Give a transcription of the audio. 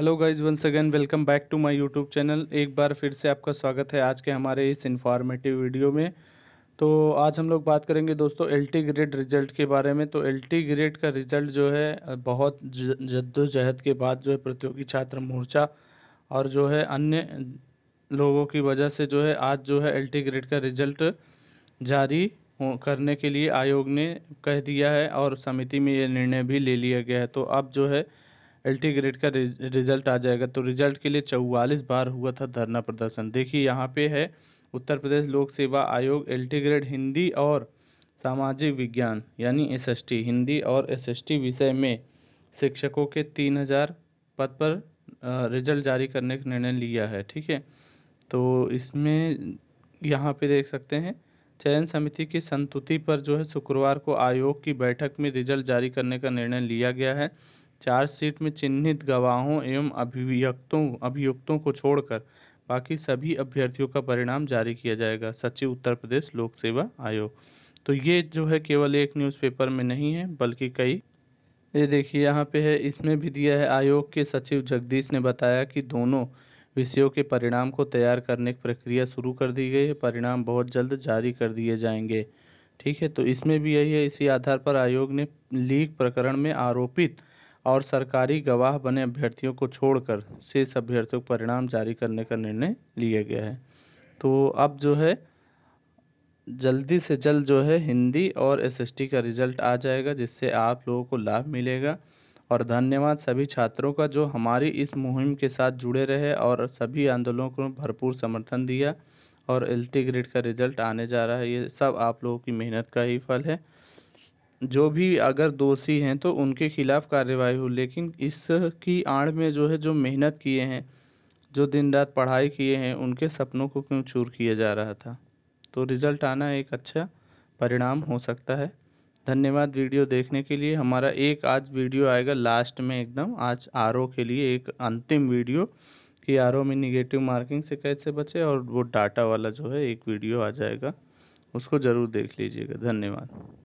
hello guys once again welcome back to my YouTube channel एक बार फिर से आपका स्वागत है आज के हमारे इस इन्फॉर्मेटिव वीडियो में तो आज हम लोग बात करेंगे दोस्तों एल टी ग्रेड रिजल्ट के बारे में तो एल टी ग्रेड का रिजल्ट जो है बहुत जद्दोजहद के बाद जो है प्रतियोगी छात्र मोर्चा और जो है अन्य लोगों की वजह से जो है आज जो है एल टी ग्रेड का रिजल्ट जारी करने के लिए आयोग ने कह दिया है और समिति में ये निर्णय भी ले लिया गया है तो अब जो है एलटी ग्रेड का रिजल्ट आ जाएगा तो रिजल्ट के लिए चौवालीस बार हुआ था धरना प्रदर्शन देखिए यहाँ पे है उत्तर प्रदेश लोक सेवा आयोग एलटी ग्रेड हिंदी और सामाजिक विज्ञान यानी टी हिंदी और टी विषय में शिक्षकों के तीन हजार पद पर रिजल्ट जारी करने का निर्णय लिया है ठीक है तो इसमें यहाँ पे देख सकते हैं चयन समिति की संतुति पर जो है शुक्रवार को आयोग की बैठक में रिजल्ट जारी करने का निर्णय लिया गया है चार्जशीट में चिन्हित गवाहों एवं अभियुक्तों अभियुक्तों को छोड़कर बाकी सभी अभ्यर्थियों का परिणाम जारी किया जाएगा सचिव उत्तर प्रदेश लोक सेवा आयोग तो ये जो है केवल एक न्यूज़पेपर में नहीं है बल्कि कई ये देखिए यहाँ पे है इसमें भी दिया है आयोग के सचिव जगदीश ने बताया कि दोनों विषयों के परिणाम को तैयार करने की प्रक्रिया शुरू कर दी गई है परिणाम बहुत जल्द जारी कर दिए जाएंगे ठीक है तो इसमें भी यही है इसी आधार पर आयोग ने लीक प्रकरण में आरोपित और सरकारी गवाह बने अभ्यर्थियों को छोड़कर शेष अभ्यर्थियों को परिणाम जारी करने का निर्णय लिया गया है तो अब जो है जल्दी से जल्द जो है हिंदी और एसएसटी का रिजल्ट आ जाएगा जिससे आप लोगों को लाभ मिलेगा और धन्यवाद सभी छात्रों का जो हमारी इस मुहिम के साथ जुड़े रहे और सभी आंदोलनों को भरपूर समर्थन दिया और एल ग्रेड का रिजल्ट आने जा रहा है ये सब आप लोगों की मेहनत का ही फल है जो भी अगर दोषी हैं तो उनके खिलाफ कार्रवाई हो लेकिन इसकी आड़ में जो है जो मेहनत किए हैं जो दिन रात पढ़ाई किए हैं उनके सपनों को क्यों चूर किया जा रहा था तो रिजल्ट आना एक अच्छा परिणाम हो सकता है धन्यवाद वीडियो देखने के लिए हमारा एक आज वीडियो आएगा लास्ट में एकदम आज आर के लिए एक अंतिम वीडियो कि आर में निगेटिव मार्किंग से कैसे बचे और वो डाटा वाला जो है एक वीडियो आ जाएगा उसको ज़रूर देख लीजिएगा धन्यवाद